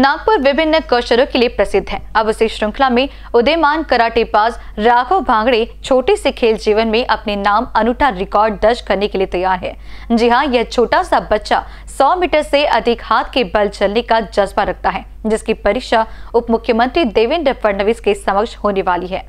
नागपुर विभिन्न कौशलों के लिए प्रसिद्ध है अब उसी श्रृंखला में उदयमान कराटेबाज राघव भांगड़े छोटे से खेल जीवन में अपने नाम अनूठा रिकॉर्ड दर्ज करने के लिए तैयार है जी हाँ यह छोटा सा बच्चा 100 मीटर से अधिक हाथ के बल चलने का जज्बा रखता है जिसकी परीक्षा उप मुख्यमंत्री देवेंद्र फडणवीस के समक्ष होने वाली है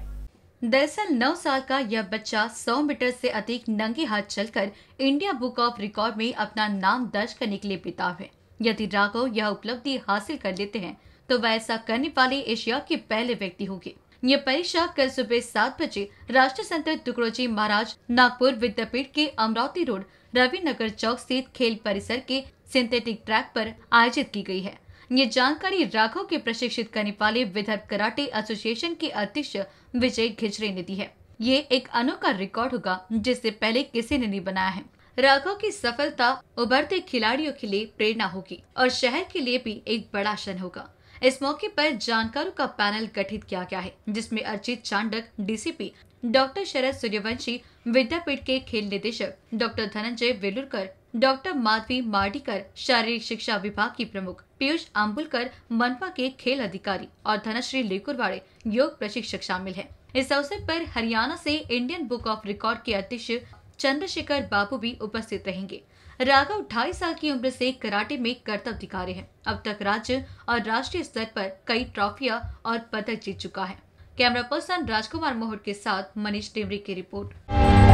दरअसल 9 साल का यह बच्चा 100 मीटर से अधिक नंगे हाथ चलकर इंडिया बुक ऑफ रिकॉर्ड में अपना नाम दर्ज करने के लिए पिता है यदि राघव यह उपलब्धि हासिल कर लेते हैं तो वह ऐसा करने वाले एशिया के पहले व्यक्ति होंगे यह परीक्षा कल सुबह सात बजे राष्ट्रीय संत टुकड़ोजी महाराज नागपुर विद्यापीठ के अमरावती रोड रवि नगर चौक स्थित खेल परिसर के सिंथेटिक ट्रैक पर आयोजित की गई है ये जानकारी राघव के प्रशिक्षित करने वाले विदर्भ कराटे एसोसिएशन के अध्यक्ष विजय घिजरे ने दी है ये एक अनोखा रिकॉर्ड होगा जिससे पहले किसी ने नहीं बनाया है राघव की सफलता उभरते खिलाड़ियों के लिए प्रेरणा होगी और शहर के लिए भी एक बड़ा क्षण होगा इस मौके पर जानकारों का पैनल गठित किया गया है जिसमें अर्चित चांडक डीसीपी डॉक्टर शरद सूर्यवंशी विद्यापीठ के खेल निदेशक डॉक्टर धनंजय वेलुरकर डॉक्टर माधवी मार्डिकर शारीरिक शिक्षा विभाग की प्रमुख पीयूष आम्बुलकर मनपा के खेल अधिकारी और धनश्री लेकुरवाड़े योग प्रशिक्षक शामिल हैं। इस अवसर पर हरियाणा से इंडियन बुक ऑफ रिकॉर्ड के अध्यक्ष चंद्रशेखर बाबू भी उपस्थित रहेंगे राघव ढाई साल की उम्र से कराटे में कर्तव्य दिखा रहे हैं अब तक राज्य और राष्ट्रीय स्तर पर कई ट्रॉफियां और पदक जीत चुका है कैमरा पर्सन राजकुमार मोहट के साथ मनीष देवरी की रिपोर्ट